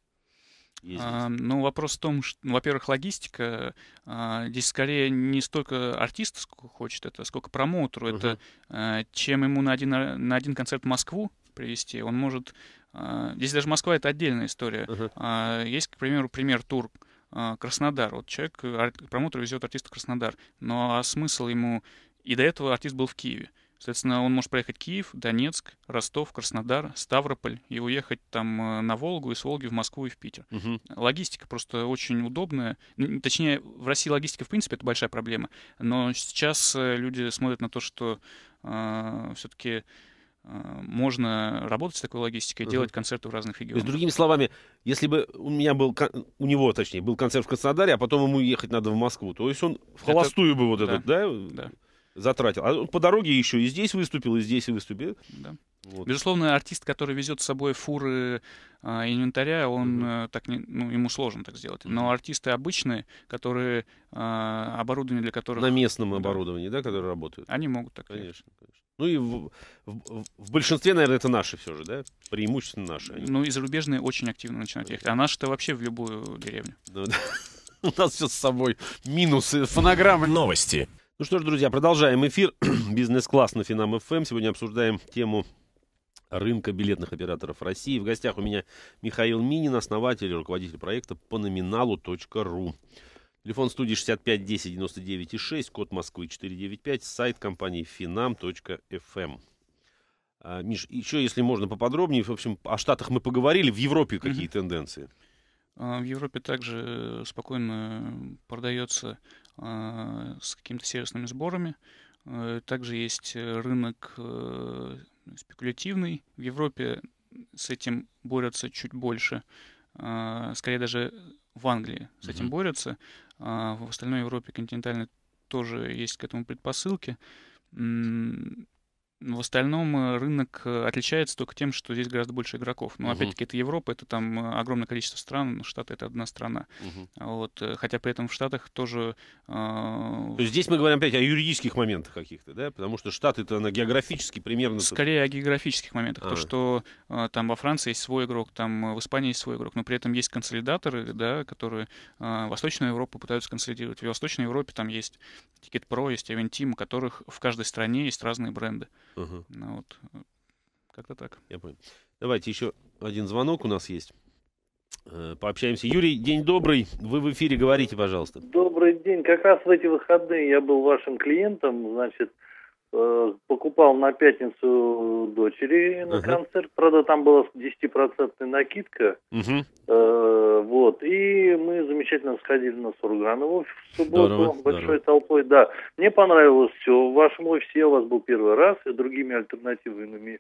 ездить? А, ну, вопрос в том, что, ну, во-первых, логистика. А, здесь скорее не столько артист хочет это, сколько промоутеру. Uh-huh. Это а, чем ему на один, а, на один концерт в Москву привезти? он может... А, здесь даже Москва — это отдельная история. Uh-huh. А, есть, к примеру, пример тур а, Краснодар. Вот человек, арт, промоутер везет артиста Краснодар, но ну, а смысл ему... И до этого артист был в Киеве. uh Соответственно, он может проехать Киев, Донецк, Ростов, Краснодар, Ставрополь и уехать там э, на Волгу и с Волги в Москву и в Питер. Угу. Логистика просто очень удобная. Точнее, в России логистика, в принципе, это большая проблема. Но сейчас э, люди смотрят на то, что э, все-таки э, можно работать с такой логистикой, uh делать концерты в разных регионах. То есть, другими словами, если бы у меня был, у него, точнее, был концерт в Краснодаре, а потом ему ехать надо в Москву, то есть он в холостую это... бы вот да. этот, да? Да затратил. А по дороге еще и здесь выступил, и здесь выступил. Да. Вот. Безусловно, артист, который везет с собой фуры а, инвентаря, он mm так не, ну, ему сложно так сделать. Но артисты обычные, которые а, оборудование для которых на местном оборудовании, да, которые работают, они могут так. Конечно, делать. конечно. Ну и в, в, в большинстве, наверное, это наши все же, да, преимущественно наши. Они... Ну и зарубежные очень активно начинают ехать, а наши-то вообще в любую деревню. Ну У нас все с собой минусы, фонограммы, новости. Ну что ж, друзья, продолжаем эфир. Бизнес-класс на Финам ФМ. Сегодня обсуждаем тему рынка билетных операторов России. В гостях у меня Михаил Минин, основатель и руководитель проекта по номиналу.ру. Телефон студии 65 10 99 и 6, код Москвы 495, сайт компании finam.fm. А, Миш, еще, если можно, поподробнее, в общем, о Штатах мы поговорили, в Европе какие mm-hmm. тенденции? А, в Европе также э, спокойно э, продается а, с какими-то сервисными сборами. Э, также есть э, рынок э, спекулятивный. В Европе с этим борются чуть больше. А, скорее даже в Англии с этим mm-hmm. борются. А в остальной Европе континентальной тоже есть к этому предпосылки. В остальном э, рынок э, отличается только тем, что здесь гораздо больше игроков. Но угу. опять-таки это Европа, это там э, огромное количество стран, Штаты это одна страна. Угу. Вот, хотя при этом в Штатах тоже. Э... То есть здесь мы говорим опять о юридических моментах каких-то, да? Потому что Штаты это на географически примерно. Скорее о географических моментах. А. То, что э, там во Франции есть свой игрок, там в Испании есть свой игрок, но при этом есть консолидаторы, да, которые э, Восточную Европу пытаются консолидировать. В Восточной Европе там есть Ticket Pro, есть Event Team, у которых в каждой стране есть разные бренды. Ага. Ну, вот, как-то так. Я понял. Давайте еще один звонок у нас есть. Э, пообщаемся. Юрий, день добрый. Вы в эфире говорите, пожалуйста. Добрый день. Как раз в эти выходные я был вашим клиентом. Значит, Э, покупал на пятницу дочери на uh-huh. концерт, правда там была 10% накидка, uh-huh. э, вот, и мы замечательно сходили на Сурганову в субботу здорово, большой здорово. толпой, да, мне понравилось все, в вашем офисе я у вас был первый раз, и другими альтернативами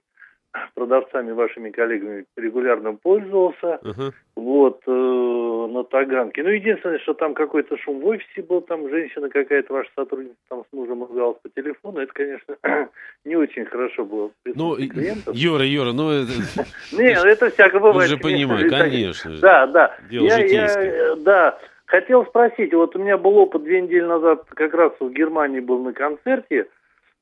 продавцами, вашими коллегами регулярно пользовался. Uh-huh. Вот, э, на Таганке. Ну, единственное, что там какой-то шум в офисе был, там женщина какая-то, ваша сотрудница там с мужем ругалась по телефону. Это, конечно, не очень хорошо было. Ну, Юра, Юра, ну... Это... Не, ну, это всякое бывает. Я же понимаю, конечно Да, да. я, я, э, да. Хотел спросить, вот у меня был опыт две недели назад, как раз в Германии был на концерте,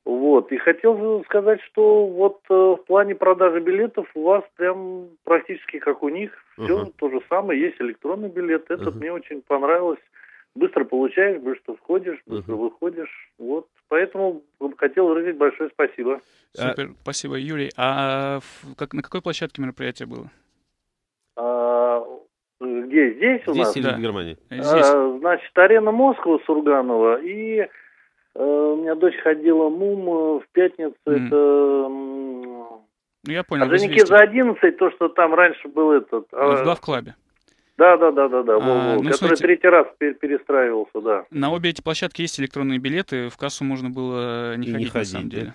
вот. И хотел сказать, что вот э, в плане продажи билетов у вас прям практически как у них. Все uh-huh. то же самое. Есть электронный билет. Этот uh-huh. мне очень понравилось. Быстро получаешь, быстро входишь, быстро uh-huh. выходишь. Вот. Поэтому хотел выразить большое спасибо. А, Супер. А, спасибо, Юрий. А как, на какой площадке мероприятие было? А, где? Здесь, здесь у нас? Здесь или да. в Германии? Здесь. А, значит, арена Москвы Сурганова и... Э, меня дочь ходила МУМ э, в пятницу, mm. это... Ну, я понял. Озорники за 11, то, что там раньше был этот... А, в главклабе. Да, да, да, да, да. А, Во, ну, который смотрите, третий раз перестраивался, да. На обе эти площадки есть электронные билеты, в кассу можно было не ходить, не ходить на самом деле. деле.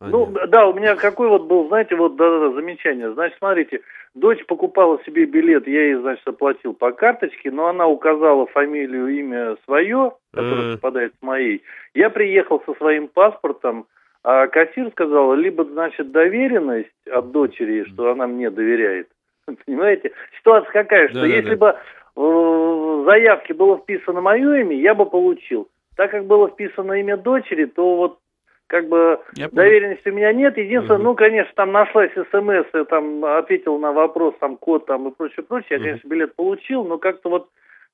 А ну, нет. да, у меня какой вот был, знаете, вот да, да, да, замечание. Значит, смотрите, Дочь покупала себе билет, я ей, значит, оплатил по карточке, но она указала фамилию, имя свое, которое совпадает с моей. Я приехал со своим паспортом, а кассир сказала либо, значит, доверенность от дочери, что она мне доверяет. Понимаете? Ситуация какая, что да, если да. бы э, в заявке было вписано мое имя, я бы получил. Так как было вписано имя дочери, то вот как бы Я доверенности понял. у меня нет. Единственное, угу. ну, конечно, там нашлась смс, я там ответил на вопрос, там, код там и прочее, прочее. Я, угу. конечно, билет получил, но как-то вот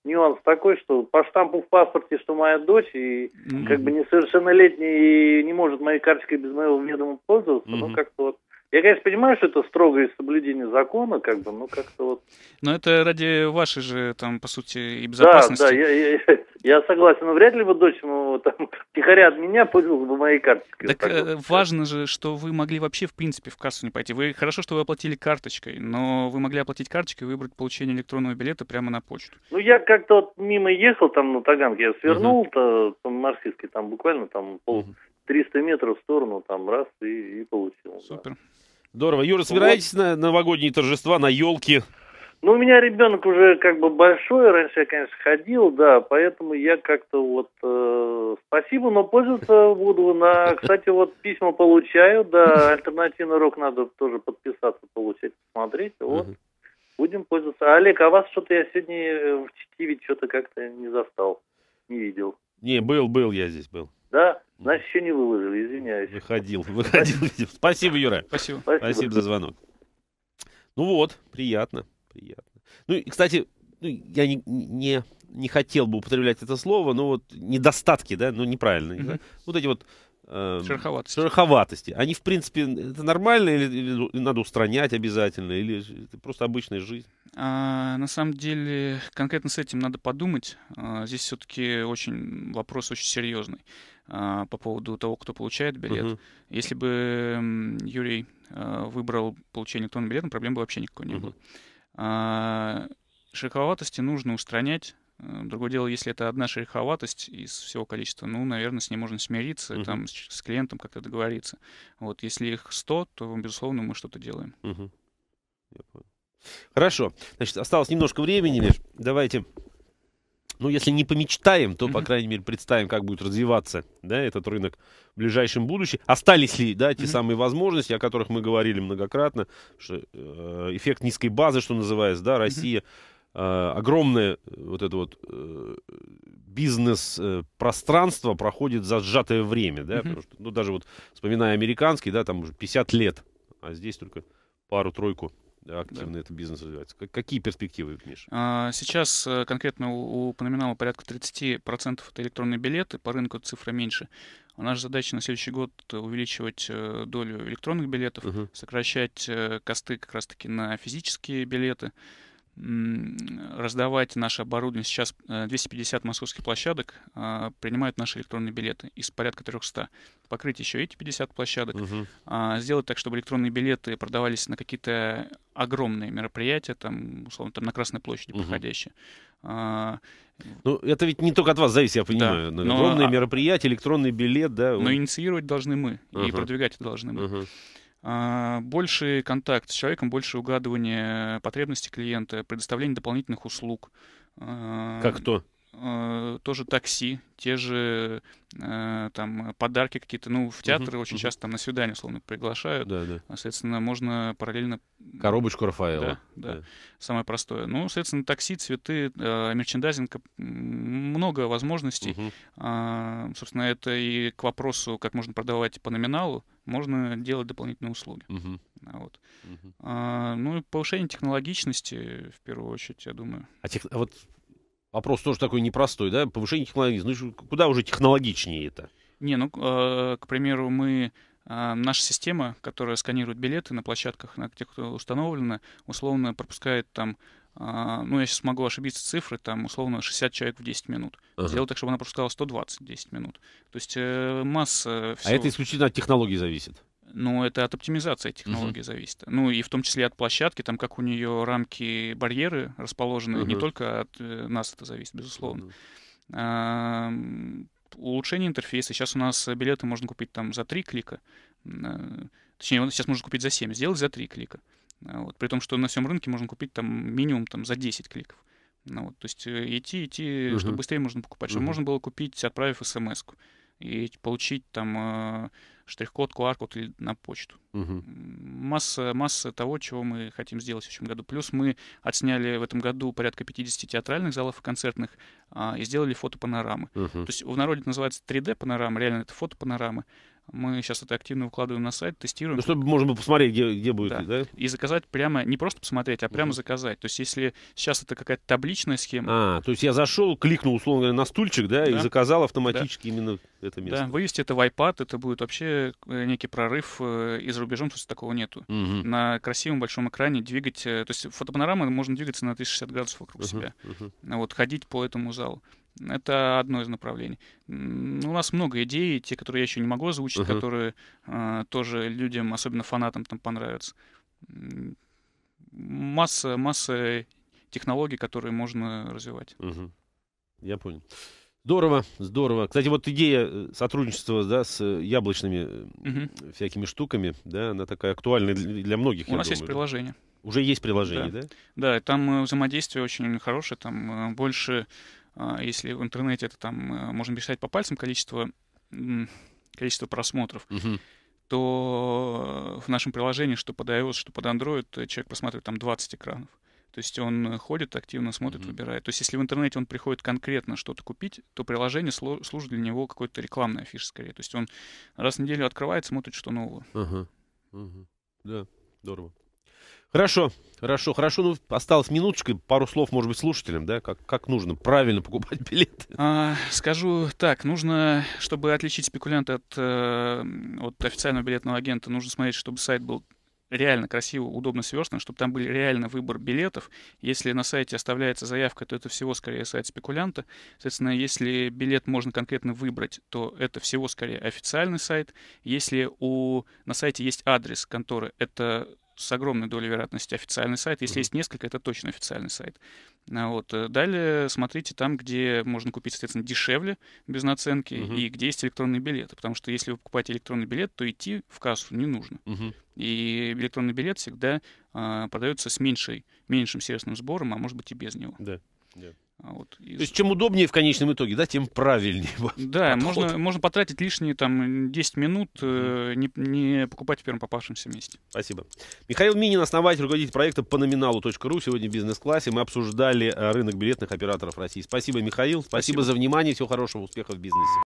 нюанс такой, что по штампу в паспорте, что моя дочь, и угу. как бы несовершеннолетняя и не может моей карточкой без моего ведома пользоваться, угу. ну, как-то вот я, конечно, понимаю, что это строгое соблюдение закона, как бы, но как-то вот. Но это ради вашей же, там, по сути, и безопасности. Да, да, я, я, я согласен, но вряд ли бы дочь ему там, тихоря от меня пользовался бы моей карточкой. Так, так э, важно же, что вы могли вообще в принципе в кассу не пойти. Вы хорошо, что вы оплатили карточкой, но вы могли оплатить карточкой и выбрать получение электронного билета прямо на почту. Ну я как-то вот мимо ехал там на Таганке, я свернул угу. uh там марксистский, там буквально там пол угу. 300 метров в сторону, там раз и, и получил. Супер. Да. Здорово. Юра, собираетесь вот. на новогодние торжества, на елки? Ну, у меня ребенок уже как бы большой, раньше я, конечно, ходил, да, поэтому я как-то вот... Э, спасибо, но пользоваться буду. На, кстати, вот письма получаю, да, альтернативный рок надо тоже подписаться, получать, посмотреть, вот. Угу. Будем пользоваться. Олег, а вас что-то я сегодня э, в Чтиве что-то как-то не застал, не видел. Не, был, был, я здесь был. Да? Значит, еще не выложили, извиняюсь. Выходил, выходил. Спасибо, Юра. Спасибо. Спасибо, Спасибо за звонок. Ну вот, приятно приятно. Ну, и, кстати, ну, я не, не, не хотел бы употреблять это слово, но вот недостатки, да, ну неправильно. Mm-hmm. Вот эти вот э, шероховатости. шероховатости. Они, в принципе, это нормально или, или ну, надо устранять обязательно, или это просто обычная жизнь? А, на самом деле, конкретно с этим надо подумать. А, здесь все-таки очень вопрос очень серьезный а, по поводу того, кто получает билет. Uh -huh. Если бы Юрий а, выбрал получение электронным билетом, проблем бы вообще никакой не Uh -huh. было. А, шероховатости нужно устранять. Э, другое дело, если это одна шероховатость из всего количества, ну, наверное, с ней можно смириться, uh-huh. там, с, с клиентом как-то договориться. Вот, если их 100, то, безусловно, мы что-то делаем. Uh-huh. Я понял. Хорошо. Значит, осталось немножко времени лишь. Давайте ну, если не помечтаем, то, по крайней мере, представим, как будет развиваться да, этот рынок в ближайшем будущем. Остались ли да, те mm-hmm. самые возможности, о которых мы говорили многократно, что, э, эффект низкой базы, что называется, да, Россия, mm-hmm. э, огромное э, вот это вот э, бизнес-пространство э, проходит за сжатое время, да, mm-hmm. потому что, ну, даже вот вспоминая американский, да, там уже 50 лет, а здесь только пару-тройку активно да. этот бизнес развивается. Какие перспективы, Миш? А, сейчас э, конкретно у, у Паноминала порядка 30% это электронные билеты, по рынку цифра меньше. А наша задача на следующий год э, увеличивать э, долю электронных билетов, угу. сокращать косты как раз-таки на физические билеты, раздавать наше оборудование. Сейчас 250 э, московских площадок а, принимают наши электронные билеты из порядка 300. Покрыть еще эти 50 площадок. Угу. сделать так, чтобы электронные билеты продавались на какие-то огромные мероприятия, там, условно, там на Красной площади угу. проходящие. А, ну, это ведь не только от вас зависит, я понимаю. Да, ну, огромные но, мероприятия, электронный билет, да. Но инициировать должны мы, угу. и продвигать должны мы. Угу. А, больше контакт с человеком, больше угадывание потребностей клиента, предоставление дополнительных услуг. А, как то? э, тоже такси, те же э, там подарки какие-то. Ну, в театры угу, очень угу. часто там на свидание, словно приглашают. Да, да. Соответственно, можно параллельно... Коробочку Рафаэла. Да, да. да. Самое простое. Ну, соответственно, такси, цветы, э, мерчендайзинг, много возможностей. Угу. Э, собственно, это и к вопросу, как можно продавать по номиналу, можно делать дополнительные услуги. Угу. Вот. Угу. А, ну и повышение технологичности, в первую очередь, я думаю. А тех... А вот Вопрос тоже такой непростой, да? Повышение технологизма. Ну, куда уже технологичнее это? Не, ну, э, к примеру, мы э, наша система, которая сканирует билеты на площадках, на тех, кто установлено, условно пропускает там, э, ну, я сейчас могу ошибиться цифры, там, условно, 60 человек в 10 минут. Ага. Сделал так, чтобы она пропускала 120 в 10 минут. То есть э, масса всего... А это исключительно от технологий зависит? Но ну, это от оптимизации технологии uh-huh. зависит. Ну и в том числе от площадки, там как у нее рамки барьеры расположены, uh-huh. не только от э, нас это зависит, безусловно. Uh-huh. улучшение интерфейса. Сейчас у нас э, билеты можно купить там за три клика. Э, точнее, сейчас можно купить за 7, сделать за 3 клика. А вот. При том, что на всем рынке можно купить там минимум там, за 10 кликов. Ну, вот, то есть идти, идти, uh-huh. чтобы быстрее можно покупать, чтобы uh-huh. можно было купить, отправив смс-ку и получить там э, штрих-код, QR-код на почту. Угу. Масса, масса того, чего мы хотим сделать в следующем году. Плюс мы отсняли в этом году порядка 50 театральных залов и концертных а, и сделали фотопанорамы. Угу. То есть в народе это называется 3D-панорама, реально это фотопанорамы. Мы сейчас это активно выкладываем на сайт, тестируем. Ну, чтобы можно было посмотреть, где, где будет, да. да? И заказать прямо, не просто посмотреть, а прямо uh-huh. заказать. То есть, если сейчас это какая-то табличная схема. А, то есть я зашел, кликнул, условно говоря, на стульчик, да, да. и заказал автоматически да. именно это место. Да, вывести это в iPad, это будет вообще э, некий прорыв. Э, и за рубежом, собственно, такого нету. Uh-huh. На красивом большом экране двигать, э, то есть фотопанорамы можно двигаться на 360 градусов вокруг uh-huh. себя. Угу. Вот, ходить по этому залу. Это одно из направлений. У нас много идей, те, которые я еще не могу озвучить, uh-huh. которые э, тоже людям, особенно фанатам, там понравятся. Масса, масса технологий, которые можно развивать. Uh-huh. Я понял. Здорово, здорово. Кстати, вот идея сотрудничества да, с яблочными угу. всякими штуками, да, она такая актуальная для многих. У нас думаю. есть приложение. Уже есть приложение, да? Да, да там э, взаимодействие очень хорошее, там э, больше а, если в интернете это там э, можно решать по пальцам количество, количество просмотров, угу. то э, в нашем приложении, что под iOS, что под Android, э, человек просматривает там 20 экранов. То есть он ходит, активно смотрит, mm-hmm. выбирает. То есть если в интернете он приходит конкретно что-то купить, то приложение служит для него какой-то рекламной афишей скорее. То есть он раз в неделю открывает, смотрит, что нового. Ага. Uh-huh. Uh-huh. Да, здорово. Хорошо, хорошо, хорошо. Ну, осталось минуточка, пару слов, может быть, слушателям, да? Как, как нужно правильно покупать билеты? А, скажу так, нужно, чтобы отличить спекулянта от, э, от официального билетного агента, нужно смотреть, чтобы сайт был реально красиво, удобно сверстан, чтобы там был реально выбор билетов. Если на сайте оставляется заявка, то это всего скорее сайт спекулянта. Соответственно, если билет можно конкретно выбрать, то это всего скорее официальный сайт. Если у, на сайте есть адрес конторы, это с огромной долей вероятности официальный сайт. Если mm-hmm. есть несколько, это точно официальный сайт. А вот. Э, далее смотрите там, где можно купить, соответственно, дешевле без наценки mm-hmm. и где есть электронные билеты. Потому что если вы покупаете электронный билет, то идти в кассу не нужно. Mm-hmm. И электронный билет всегда э, а, продается с меньшей, меньшим сервисным сбором, а может быть и без него. Да, yeah. да. Yeah. А вот. И... То есть чем удобнее в конечном итоге, да, тем правильнее. Да, можно, можно потратить лишние там 10 минут, э, не, не покупать в первом попавшемся месте. Спасибо. Михаил Минин, основатель, руководитель проекта по номиналу.ру. Сегодня в бизнес-классе мы обсуждали э, рынок билетных операторов России. Спасибо, Михаил. Спасибо, спасибо за внимание. Всего хорошего, успехов в бизнесе.